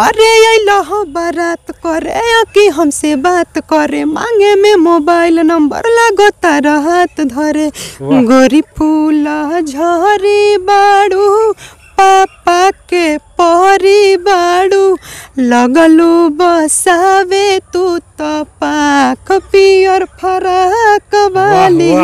अरे अल्लाह बारात करे आके हमसे बात करे मांगे में मोबाइल नंबर लगता रहत हाथ धरे गोरी फूल झरी बाड़ू पापा के परी बाड़ू लगलू बसावे तू तो पाक पियर फराक वाली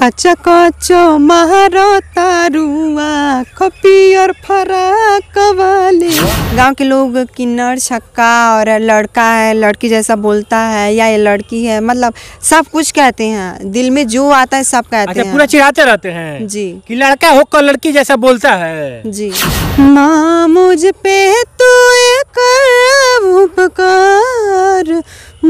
कच कच मारो तारू आख पियर फराक वाली गांव के लोग किन्नर छक्का और लड़का है लड़की जैसा बोलता है या ये लड़की है मतलब सब कुछ कहते हैं दिल में जो आता है सब कहते अच्छा, हैं पूरा चिढ़ाते रहते हैं जी कि लड़का होकर लड़की जैसा बोलता है जी माँ मुझ पे तू कर उपकार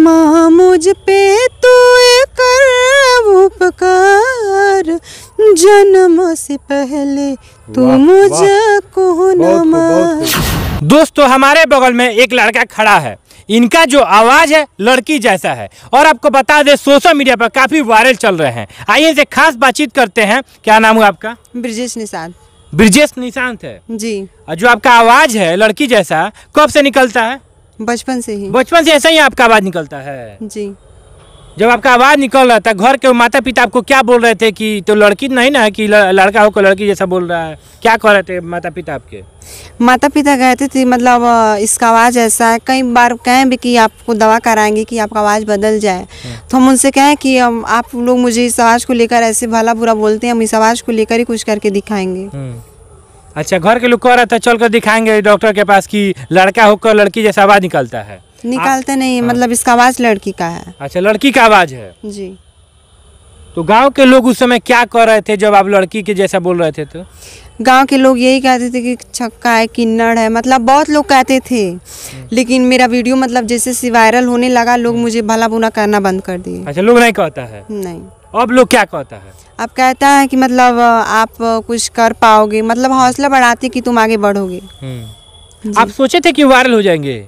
माँ मुझ पे तो एक उपकार जन्म से पहले तू मुझको न मार दोस्तों हमारे बगल में एक लड़का खड़ा है इनका जो आवाज़ है लड़की जैसा है और आपको बता दें सोशल मीडिया पर काफ़ी वायरल चल रहे हैं आइए इनसे खास बातचीत करते हैं क्या नाम हुआ आपका ब्रिजेश निशांत ब्रिजेश निशांत है जी और जो आपका आवाज़ है लड़की जैसा कब से निकलता है बचपन से ही बचपन से ऐसा ही आपका आवाज़ निकलता है जी जब आपका आवाज़ निकल रहा था घर के माता पिता आपको क्या बोल रहे थे कि तो लड़की नहीं ना कि लड़का हो को लड़की जैसा बोल रहा है क्या कह रहे थे माता पिता आपके माता पिता कहते थे मतलब इसका आवाज़ ऐसा है कई बार कहें भी कि आपको दवा कराएंगे कि आपका आवाज़ बदल जाए हाँ। तो हम उनसे कहें कि आप लोग मुझे इस आवाज़ को लेकर ऐसे भला बुरा बोलते हैं हम इस आवाज़ को लेकर ही कुछ करके दिखाएंगे हाँ। अच्छा घर के लोग कह रहे थे चल कर दिखाएंगे डॉक्टर के पास कि लड़का होकर लड़की जैसा आवाज़ निकलता है निकालते आ, नहीं है हाँ। मतलब इसका आवाज लड़की का है अच्छा लड़की का आवाज है जी तो गांव के लोग उस समय क्या कर रहे थे जब आप लड़की के जैसा बोल रहे थे तो गांव के लोग यही कहते थे कि छक्का है किन्नड़ है मतलब बहुत लोग कहते थे हम्म। लेकिन मेरा वीडियो मतलब जैसे से वायरल होने लगा लोग हम्म। मुझे भला बुना करना बंद कर दिए अच्छा लोग नहीं कहता है नहीं अब लोग क्या कहता है अब कहता है कि मतलब आप कुछ कर पाओगे मतलब हौसला बढ़ाते कि तुम आगे बढ़ोगे हम्म। आप सोचे थे कि वायरल हो जाएंगे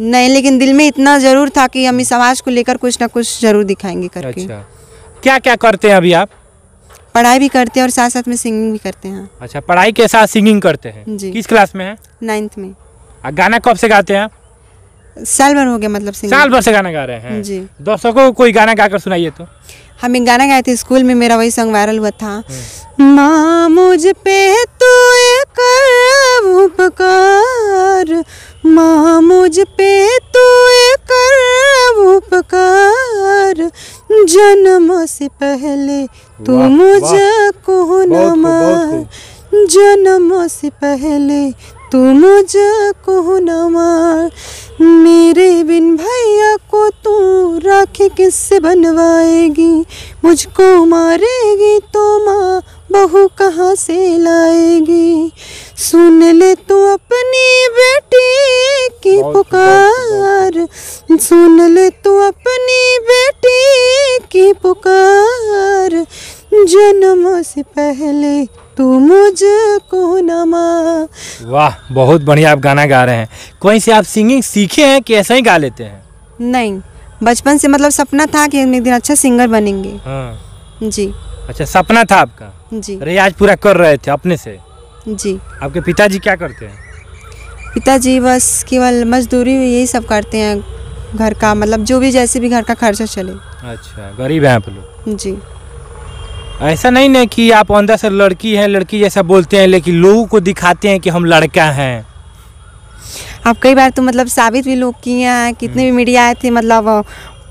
नहीं लेकिन दिल में इतना ज़रूर था कि हम इस समाज को लेकर कुछ ना कुछ ज़रूर दिखाएंगे करके अच्छा क्या क्या करते हैं अभी आप पढ़ाई भी करते हैं और साथ साथ में सिंगिंग भी करते हैं अच्छा पढ़ाई के साथ सिंगिंग करते हैं जी किस क्लास में है नाइन्थ में गाना कब से गाते हैं आप साल भर हो गया मतलब साल भर से गाना गा रहे हैं जी दोस्तों को कोई गाना गाकर सुनाइए तो हम एक गाना गाए थे स्कूल में मेरा वही सॉन्ग वायरल हुआ था हम्म। माँ मुझ पे तू तो एक उपकार माँ मुझ पे तू तो एक उपकार जन्म से पहले तू मुझको न मार जन्म से पहले तू मुझको न मार मेरे बिन भैया को तू राखी किससे बनवाएगी मुझको मारेगी तो माँ बहू कहाँ से लाएगी सुन ले तू तो अपनी बेटी की पुकार सुन ले तू तो अपनी बेटी की पुकार जन्म से पहले तू मुझको नमा वाह बहुत बढ़िया आप गाना गा रहे हैं कहीं से आप सिंगिंग सीखे हैं कि ऐसा ही गा लेते हैं नहीं बचपन से मतलब सपना था कि एक दिन अच्छा सिंगर बनेंगे हाँ। जी अच्छा सपना था आपका जी अरे आज पूरा कर रहे थे अपने से जी आपके पिताजी क्या करते हैं पिताजी बस केवल मजदूरी यही सब करते हैं घर का मतलब जो भी जैसे भी घर का खर्चा चले अच्छा गरीब हैं आप लोग जी ऐसा नहीं ना कि आप अंदर से लड़की हैं लड़की जैसा बोलते हैं लेकिन लोगों को दिखाते हैं कि हम लड़का हैं आप कई बार तो मतलब साबित भी लोग किए हैं कितने भी मीडिया आए थे मतलब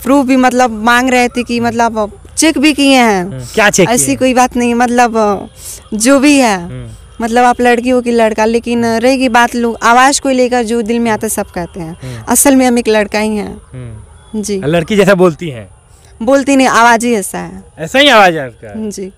प्रूफ भी मतलब मांग रहे थे कि मतलब चेक भी किए हैं हम्म। क्या चेक ऐसी कोई बात नहीं मतलब जो भी है हम्म। मतलब आप लड़की हो कि लड़का लेकिन रहेगी बात लोग आवाज को लेकर जो दिल में आता सब कहते हैं हम्म। असल में हम एक लड़का ही है जी लड़की जैसा बोलती है बोलती नहीं आवाज ही ऐसा है ऐसा ही आवाज है जी